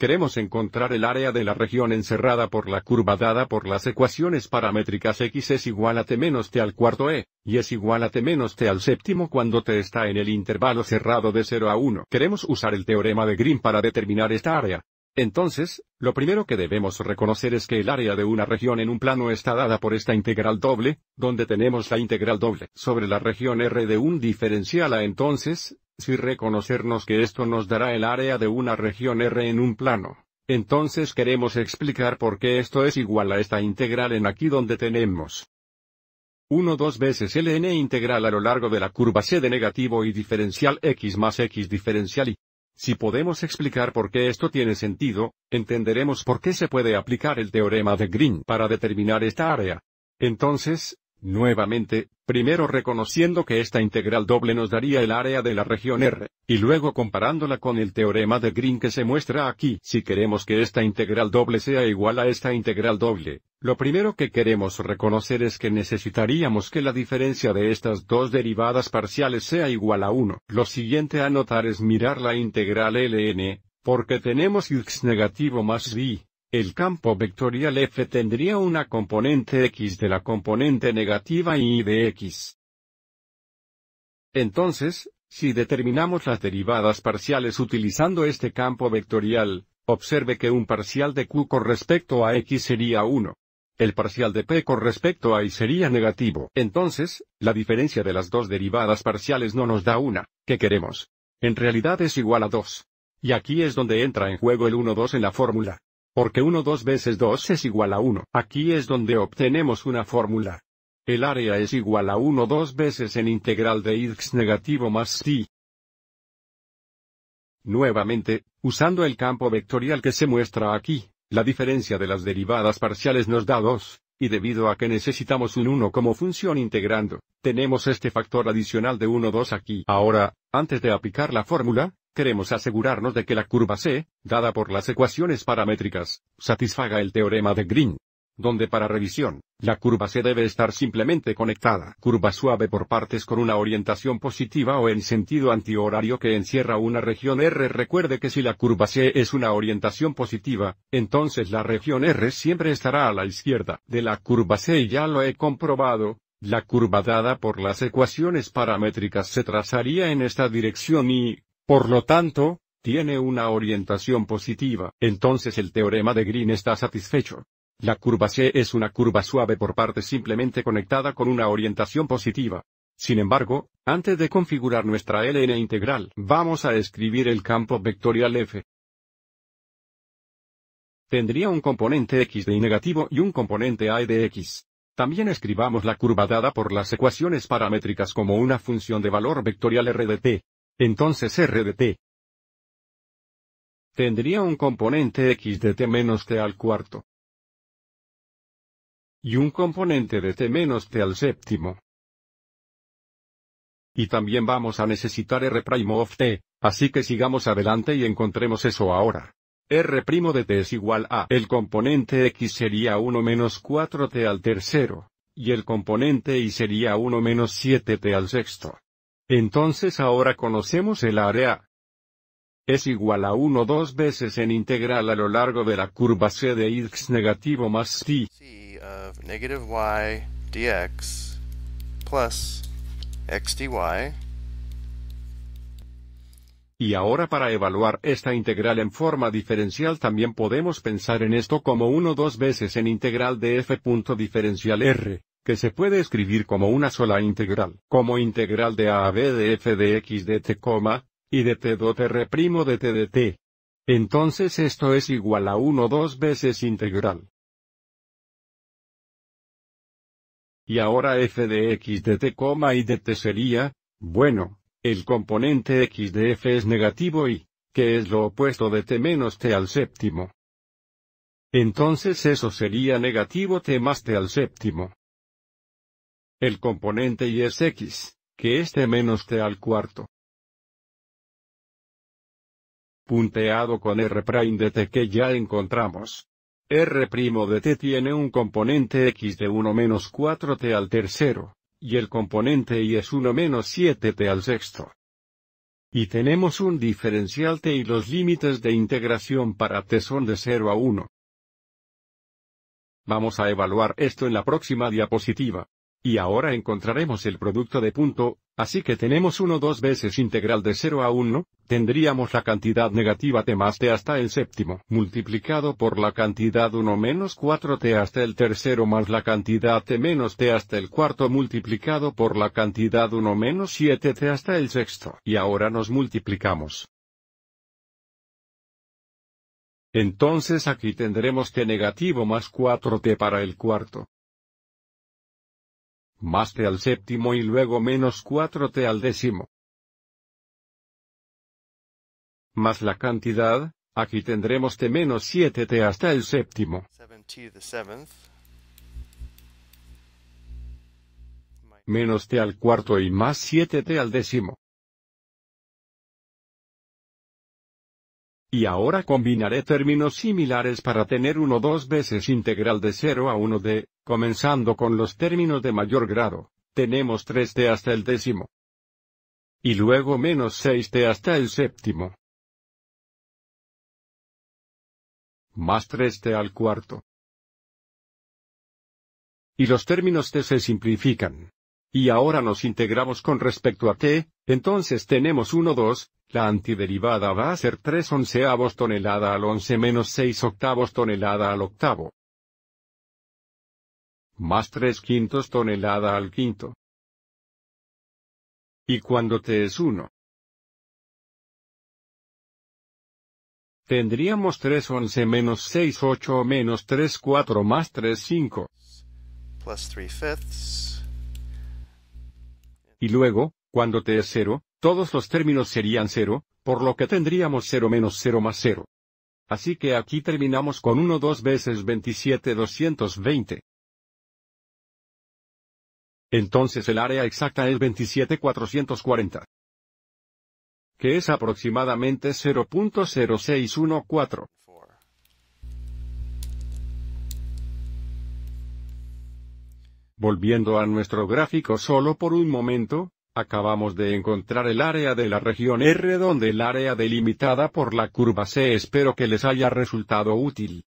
Queremos encontrar el área de la región encerrada por la curva dada por las ecuaciones paramétricas x es igual a t menos t al cuarto e, y es igual a t menos t al séptimo cuando t está en el intervalo cerrado de 0 a 1. Queremos usar el teorema de Green para determinar esta área. Entonces, lo primero que debemos reconocer es que el área de una región en un plano está dada por esta integral doble, donde tenemos la integral doble sobre la región R de un diferencial a entonces, y reconocernos que esto nos dará el área de una región R en un plano, entonces queremos explicar por qué esto es igual a esta integral en aquí donde tenemos 1 2 veces ln integral a lo largo de la curva c de negativo y diferencial x más x diferencial y. Si podemos explicar por qué esto tiene sentido, entenderemos por qué se puede aplicar el teorema de Green para determinar esta área. Entonces, nuevamente, primero reconociendo que esta integral doble nos daría el área de la región R, y luego comparándola con el teorema de Green que se muestra aquí. Si queremos que esta integral doble sea igual a esta integral doble, lo primero que queremos reconocer es que necesitaríamos que la diferencia de estas dos derivadas parciales sea igual a 1. Lo siguiente a notar es mirar la integral ln, porque tenemos x negativo más y, el campo vectorial f tendría una componente x de la componente negativa y de x. Entonces, si determinamos las derivadas parciales utilizando este campo vectorial, observe que un parcial de q con respecto a x sería 1. El parcial de p con respecto a y sería negativo. Entonces, la diferencia de las dos derivadas parciales no nos da una, que queremos. En realidad es igual a 2. Y aquí es donde entra en juego el 1-2 en la fórmula. Porque 1 2 veces 2 es igual a 1. Aquí es donde obtenemos una fórmula. El área es igual a 1 2 veces en integral de x negativo más t. Nuevamente, usando el campo vectorial que se muestra aquí, la diferencia de las derivadas parciales nos da 2, y debido a que necesitamos un 1 como función integrando, tenemos este factor adicional de 1 2 aquí. Ahora, antes de aplicar la fórmula, Queremos asegurarnos de que la curva C, dada por las ecuaciones paramétricas, satisfaga el teorema de Green. Donde para revisión, la curva C debe estar simplemente conectada. Curva suave por partes con una orientación positiva o en sentido antihorario que encierra una región R. Recuerde que si la curva C es una orientación positiva, entonces la región R siempre estará a la izquierda de la curva C y ya lo he comprobado, la curva dada por las ecuaciones paramétricas se trazaría en esta dirección y, por lo tanto, tiene una orientación positiva, entonces el teorema de Green está satisfecho. La curva C es una curva suave por parte simplemente conectada con una orientación positiva. Sin embargo, antes de configurar nuestra LN integral, vamos a escribir el campo vectorial F. Tendría un componente X de I negativo y un componente A de X. También escribamos la curva dada por las ecuaciones paramétricas como una función de valor vectorial R de T. Entonces R de t tendría un componente x de t menos t al cuarto y un componente de t menos t al séptimo. Y también vamos a necesitar r' of t, así que sigamos adelante y encontremos eso ahora. r' de t es igual a el componente x sería 1 menos 4t al tercero, y el componente y sería 1 menos 7t al sexto. Entonces ahora conocemos el área es igual a 1 dos veces en integral a lo largo de la curva C de x negativo más t y dx x dy. Y ahora para evaluar esta integral en forma diferencial también podemos pensar en esto como 1 dos veces en integral de f punto diferencial r se puede escribir como una sola integral, como integral de a a b de f de x de t, y de t do r reprimo de t de t. Entonces esto es igual a 1 dos veces integral. Y ahora f de x de t, y de t sería, bueno, el componente x de f es negativo y, que es lo opuesto de t menos t al séptimo. Entonces eso sería negativo t más t al séptimo. El componente y es x, que T este menos t al cuarto. Punteado con r' de t que ya encontramos. r' de t tiene un componente x de 1 menos 4t al tercero, y el componente y es 1 menos 7t al sexto. Y tenemos un diferencial t y los límites de integración para t son de 0 a 1. Vamos a evaluar esto en la próxima diapositiva. Y ahora encontraremos el producto de punto, así que tenemos 1 dos veces integral de 0 a 1, tendríamos la cantidad negativa t más t hasta el séptimo, multiplicado por la cantidad 1 menos 4t hasta el tercero más la cantidad t menos t hasta el cuarto multiplicado por la cantidad 1 menos 7t hasta el sexto. Y ahora nos multiplicamos. Entonces aquí tendremos t negativo más 4t para el cuarto más t al séptimo y luego menos 4t al décimo. Más la cantidad, aquí tendremos t menos 7t hasta el séptimo. Menos t al cuarto y más 7t al décimo. Y ahora combinaré términos similares para tener 1 dos veces integral de 0 a 1 de, comenzando con los términos de mayor grado. Tenemos 3t hasta el décimo. Y luego menos 6t hasta el séptimo. Más 3t al cuarto. Y los términos t se simplifican. Y ahora nos integramos con respecto a t, entonces tenemos 1 2, la antiderivada va a ser 3 onceavos tonelada al 11 menos 6 octavos tonelada al octavo. Más 3 quintos tonelada al quinto. Y cuando t es 1. Tendríamos 3 11 menos 6 8 menos 3 4 más 3 5. Plus 3 Y luego, cuando t es 0, todos los términos serían 0, por lo que tendríamos 0 menos 0 más 0. Así que aquí terminamos con 1 2 veces 27 Entonces el área exacta es 27440, que es aproximadamente 0.0614. Volviendo a nuestro gráfico solo por un momento, Acabamos de encontrar el área de la región R donde el área delimitada por la curva C espero que les haya resultado útil.